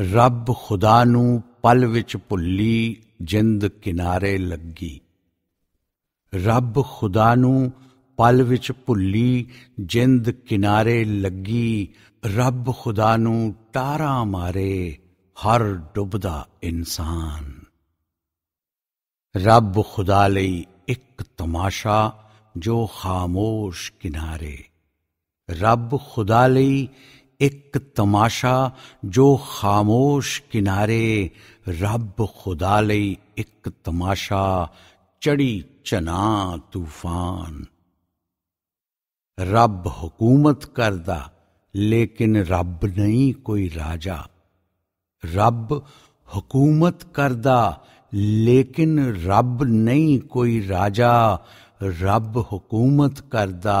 ਰੱਬ ਖੁਦਾ ਨੂੰ ਪਲ ਵਿੱਚ ਭੁੱਲੀ ਜਿੰਦ ਕਿਨਾਰੇ ਲੱਗੀ ਰੱਬ ਖੁਦਾ ਨੂੰ ਪਲ ਵਿੱਚ ਭੁੱਲੀ ਜਿੰਦ ਕਿਨਾਰੇ ਲੱਗੀ ਰੱਬ ਖੁਦਾ ਨੂੰ ਟਾਰਾ ਮਾਰੇ ਹਰ ਡੁੱਬਦਾ ਇਨਸਾਨ ਰੱਬ ਖੁਦਾ ਲਈ ਇੱਕ ਤਮਾਸ਼ਾ ਜੋ ਖਾਮੋਸ਼ ਕਿਨਾਰੇ ਰੱਬ ਖੁਦਾ ਲਈ एक तमाशा जो खामोश किनारे रब खुदा ले एक तमाशा चढ़ी चना तूफान रब हुकूमत करदा लेकिन रब नहीं कोई राजा रब हुकूमत करदा लेकिन रब नहीं कोई राजा ਰੱਬ ਹਕੂਮਤ ਕਰਦਾ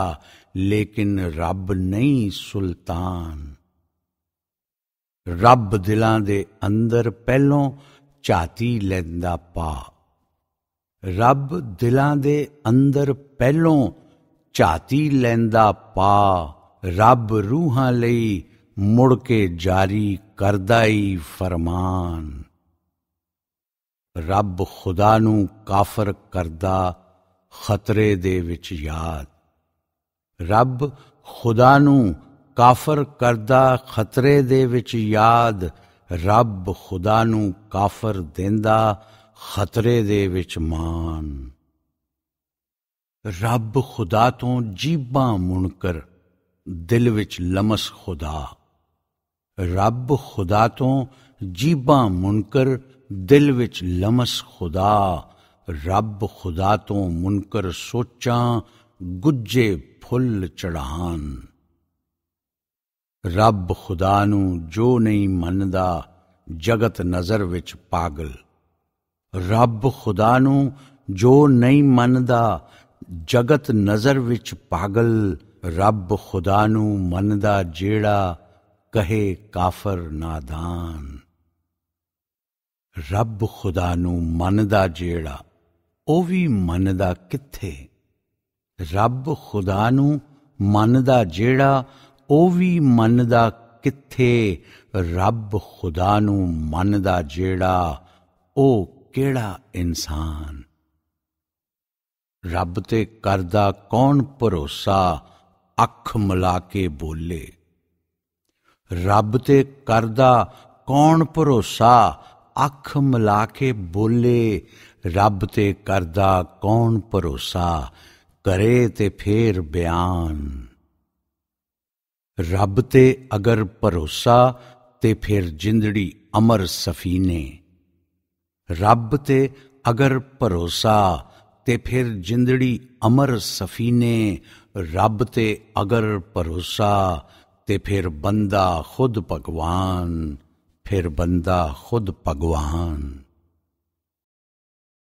ਲੇਕਿਨ ਰੱਬ ਨਹੀਂ ਸੁਲਤਾਨ ਰੱਬ ਦਿਲਾਂ ਦੇ ਅੰਦਰ ਪਹਿਲੋਂ ਝਾਤੀ ਲੈਂਦਾ ਪਾ ਰੱਬ ਦਿਲਾਂ ਦੇ ਅੰਦਰ ਪਹਿਲੋਂ ਝਾਤੀ ਲੈਂਦਾ ਪਾ ਰੱਬ ਰੂਹਾਂ ਲਈ ਮੁੜ ਕੇ ਜਾਰੀ ਕਰਦਾ ਹੀ ਫਰਮਾਨ ਰੱਬ ਖੁਦਾ ਨੂੰ ਕਾਫਰ ਕਰਦਾ ਖਤਰੇ ਦੇ ਵਿੱਚ ਯਾਦ ਰੱਬ ਖੁਦਾ ਨੂੰ ਕਾਫਰ ਕਰਦਾ ਖਤਰੇ ਦੇ ਵਿੱਚ ਯਾਦ ਰੱਬ ਖੁਦਾ ਨੂੰ ਕਾਫਰ ਦਿੰਦਾ ਖਤਰੇ ਦੇ ਵਿੱਚ ਮਾਨ ਰੱਬ ਖੁਦਾ ਤੋਂ ਜੀਬਾਂ ਮੁਣਕਰ ਦਿਲ ਵਿੱਚ ਲਮਸ ਖੁਦਾ ਰੱਬ ਖੁਦਾ ਤੋਂ ਜੀਬਾਂ ਮੁਣਕਰ ਦਿਲ ਵਿੱਚ ਲਮਸ ਖੁਦਾ ਰੱਬ ਖੁਦਾ ਤੋਂ ਮੁਨਕਰ ਸੋਚਾਂ ਗੁੱਜੇ ਫੁੱਲ ਚੜਾਨ ਰੱਬ ਖੁਦਾ ਨੂੰ ਜੋ ਨਹੀਂ ਮੰਨਦਾ ਜਗਤ ਨਜ਼ਰ ਵਿੱਚ ਪਾਗਲ ਰੱਬ ਖੁਦਾ ਨੂੰ ਜੋ ਨਹੀਂ ਮੰਨਦਾ ਜਗਤ ਨਜ਼ਰ ਵਿੱਚ ਪਾਗਲ ਰੱਬ ਖੁਦਾ ਨੂੰ ਮੰਨਦਾ ਜਿਹੜਾ ਕਹੇ ਕਾਫਰ ਨਾਦਾਨ ਰੱਬ ਖੁਦਾ ਨੂੰ ਮੰਨਦਾ ਜਿਹੜਾ ਉਹ ਵੀ ਮੰਨਦਾ ਕਿੱਥੇ ਰੱਬ ਖੁਦਾ ਨੂੰ ਮੰਨਦਾ ਜਿਹੜਾ ਉਹ ਵੀ ਮੰਨਦਾ ਕਿੱਥੇ ਰੱਬ ਖੁਦਾ ਨੂੰ ਮੰਨਦਾ ਜਿਹੜਾ ਉਹ ਕਿਹੜਾ ਇਨਸਾਨ ਰੱਬ ਤੇ ਕਰਦਾ ਕੌਣ ਭਰੋਸਾ ਅੱਖ ਮਲਾ ਕੇ ਬੋਲੇ ਰੱਬ ਤੇ ਕਰਦਾ ਕੌਣ ਭਰੋਸਾ ਅੱਖ ਮਲਾ ਕੇ ਬੋਲੇ ਰੱਬ ਤੇ ਕਰਦਾ ਕੌਣ ਭਰੋਸਾ ਕਰੇ ਤੇ ਫੇਰ ਬਿਆਨ ਰੱਬ ਤੇ ਅਗਰ ਭਰੋਸਾ ਤੇ ਫੇਰ ਜਿੰਦੜੀ ਅਮਰ ਸਫੀਨੇ ਰੱਬ ਤੇ ਅਗਰ ਭਰੋਸਾ ਤੇ ਫਿਰ ਜਿੰਦੜੀ ਅਮਰ ਸਫੀਨੇ ਰੱਬ ਤੇ ਅਗਰ ਭਰੋਸਾ ਤੇ ਫਿਰ ਬੰਦਾ ਖੁਦ ਭਗਵਾਨ ਫਿਰ ਬੰਦਾ ਖੁਦ ਭਗਵਾਨ